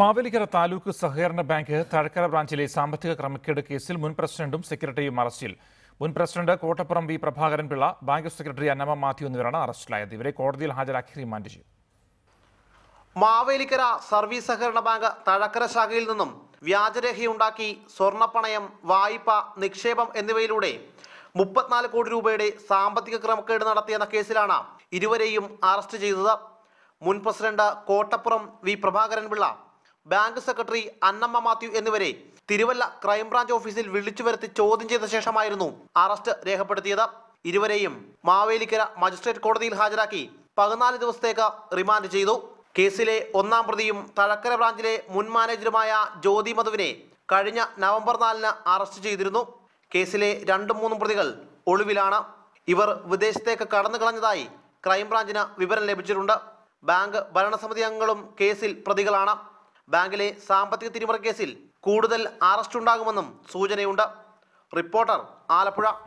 മാവേലിക്കര താലൂക്ക് സഹകരണ ബാങ്ക് തഴക്കര ബ്രാഞ്ചിലെ സാമ്പത്തിക ക്രമക്കേട് കേസിൽ മുൻ പ്രസിഡന്റും സെക്രട്ടറിയും അറസ്റ്റിൽ മുൻ president Kottappuram V Prabhakaran Pillai bank secretary Annamma Mathew എന്നിവരാണ് അറസ്റ്റിലായത് ഇവരെ കോടതിയിൽ ഹാജരാക്കി റിമാൻഡ് ചെയ്തു മാവേലിക്കര സർവീസ് സഹകരണ ബാങ്ക് തഴക്കര ശാഖയിൽ നിന്നും വ്യാജരേഖയുണ്ടാക്കി സ്വർണ്ണപ്പണയം വായ്പ നിക്ഷേപം എന്നിവയിലൂടെ മുപ്പത്തിനാല് കോടി രൂപയുടെ സാമ്പത്തിക ക്രമക്കേട് നടത്തിയെന്ന കേസിലാണ് ഇരുവരെയും അറസ്റ്റ് ചെയ്തത് മുൻ president Kottappuram V Prabhakaran Pillai bank secretary Annamma Mathew എന്നിവരെ തിരുവല്ല ക്രൈംബ്രാഞ്ച് ഓഫീസിൽ വിളിച്ചു വരുത്തി ചോദ്യം ചെയ്ത ശേഷമായിരുന്നു അറസ്റ്റ് രേഖപ്പെടുത്തിയത് ഇരുവരെയും മാവേലിക്കര മജിസ്ട്രേറ്റ് കോടതിയിൽ ഹാജരാക്കി പതിനാല് ദിവസത്തേക്ക് റിമാൻഡ് ചെയ്തു കേസിലെ ഒന്നാം പ്രതിയും തഴക്കര ബ്രാഞ്ചിലെ മുൻ മാനേജറുമായ ജ്യോതി മധുവിനെ കഴിഞ്ഞ നവംബർ നാലിന് അറസ്റ്റ് ചെയ്തിരുന്നു കേസിലെ രണ്ടും മൂന്നും പ്രതികൾ ഒളിവിലാണ് ഇവർ വിദേശത്തേക്ക് കടന്നു കളഞ്ഞതായി ക്രൈംബ്രാഞ്ചിന് വിവരം ലഭിച്ചിട്ടുണ്ട് ബാങ്ക് ഭരണസമിതി അംഗങ്ങളും കേസിൽ പ്രതികളാണ് ബാങ്കിലെ സാമ്പത്തിക തിരിമറി കേസിൽ കൂടുതൽ അറസ്റ്റ് ഉണ്ടാകുമെന്നും സൂചനയുണ്ട് റിപ്പോർട്ടർ ആലപ്പുഴ